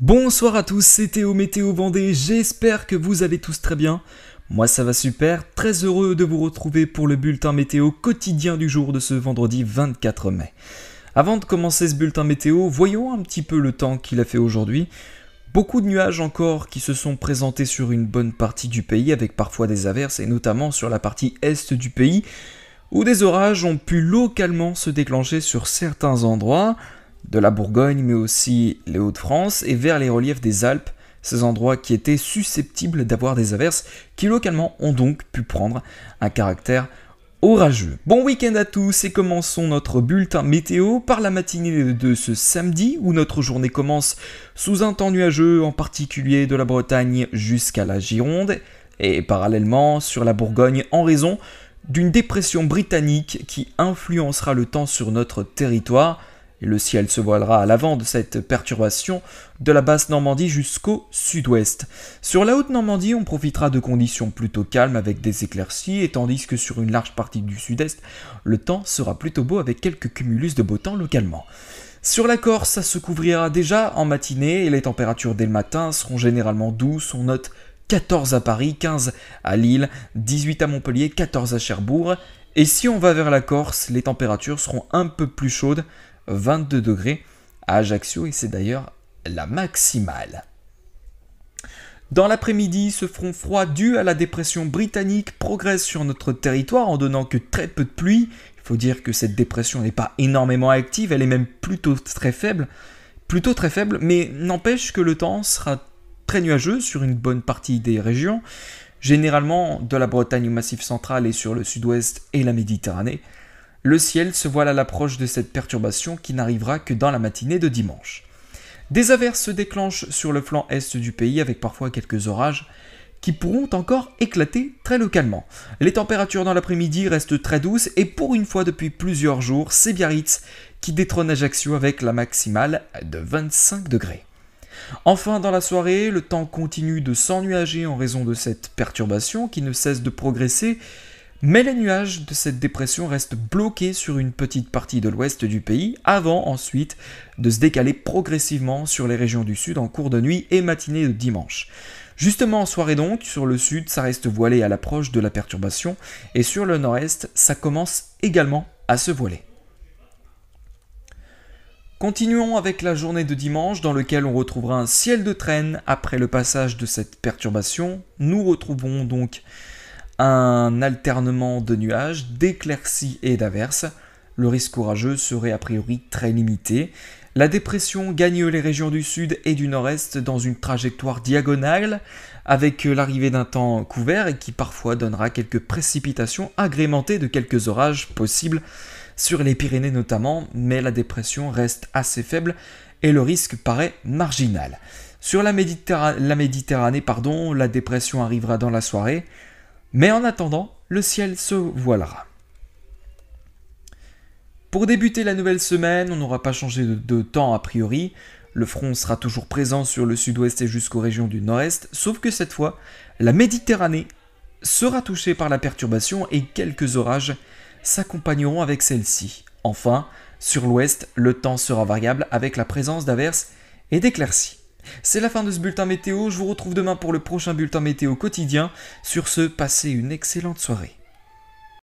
Bonsoir à tous, c'était Théo Météo Vendée, j'espère que vous allez tous très bien. Moi ça va super, très heureux de vous retrouver pour le bulletin météo quotidien du jour de ce vendredi 24 mai. Avant de commencer ce bulletin météo, voyons un petit peu le temps qu'il a fait aujourd'hui. Beaucoup de nuages encore qui se sont présentés sur une bonne partie du pays avec parfois des averses et notamment sur la partie est du pays où des orages ont pu localement se déclencher sur certains endroits de la Bourgogne, mais aussi les Hauts-de-France, et vers les reliefs des Alpes, ces endroits qui étaient susceptibles d'avoir des averses, qui localement ont donc pu prendre un caractère orageux. Bon week-end à tous et commençons notre bulletin météo par la matinée de ce samedi où notre journée commence sous un temps nuageux, en particulier de la Bretagne jusqu'à la Gironde, et parallèlement sur la Bourgogne en raison d'une dépression britannique qui influencera le temps sur notre territoire le ciel se voilera à l'avant de cette perturbation de la basse Normandie jusqu'au sud-ouest. Sur la haute Normandie, on profitera de conditions plutôt calmes avec des éclaircies, et tandis que sur une large partie du sud-est, le temps sera plutôt beau avec quelques cumulus de beau temps localement. Sur la Corse, ça se couvrira déjà en matinée et les températures dès le matin seront généralement douces. On note 14 à Paris, 15 à Lille, 18 à Montpellier, 14 à Cherbourg. Et si on va vers la Corse, les températures seront un peu plus chaudes, 22 degrés à Ajaccio et c'est d'ailleurs la maximale. Dans l'après-midi, ce front froid dû à la dépression britannique progresse sur notre territoire en donnant que très peu de pluie. Il faut dire que cette dépression n'est pas énormément active, elle est même plutôt très faible, plutôt très faible, mais n'empêche que le temps sera très nuageux sur une bonne partie des régions, généralement de la Bretagne au Massif central et sur le sud-ouest et la Méditerranée. Le ciel se voile à l'approche de cette perturbation qui n'arrivera que dans la matinée de dimanche. Des averses se déclenchent sur le flanc est du pays avec parfois quelques orages qui pourront encore éclater très localement. Les températures dans l'après-midi restent très douces et pour une fois depuis plusieurs jours, c'est Biarritz qui détrône Ajaccio avec la maximale de 25 degrés. Enfin, dans la soirée, le temps continue de s'ennuager en raison de cette perturbation qui ne cesse de progresser mais les nuages de cette dépression restent bloqués sur une petite partie de l'ouest du pays avant ensuite de se décaler progressivement sur les régions du sud en cours de nuit et matinée de dimanche. Justement en soirée donc, sur le sud, ça reste voilé à l'approche de la perturbation et sur le nord-est, ça commence également à se voiler. Continuons avec la journée de dimanche dans laquelle on retrouvera un ciel de traîne après le passage de cette perturbation. Nous retrouvons donc un alternement de nuages, d'éclaircies et d'averses. Le risque courageux serait a priori très limité. La dépression gagne les régions du sud et du nord-est dans une trajectoire diagonale, avec l'arrivée d'un temps couvert et qui parfois donnera quelques précipitations agrémentées de quelques orages possibles sur les Pyrénées notamment, mais la dépression reste assez faible et le risque paraît marginal. Sur la, la Méditerranée, pardon, la dépression arrivera dans la soirée, mais en attendant, le ciel se voilera. Pour débuter la nouvelle semaine, on n'aura pas changé de, temps a priori. Le front sera toujours présent sur le sud-ouest et jusqu'aux régions du nord-est, sauf que cette fois, la Méditerranée sera touchée par la perturbation et quelques orages s'accompagneront avec celle-ci. Enfin, sur l'ouest, le temps sera variable avec la présence d'averses et d'éclaircies. C'est la fin de ce bulletin météo. Je vous retrouve demain pour le prochain bulletin météo quotidien. Sur ce, passez une excellente soirée.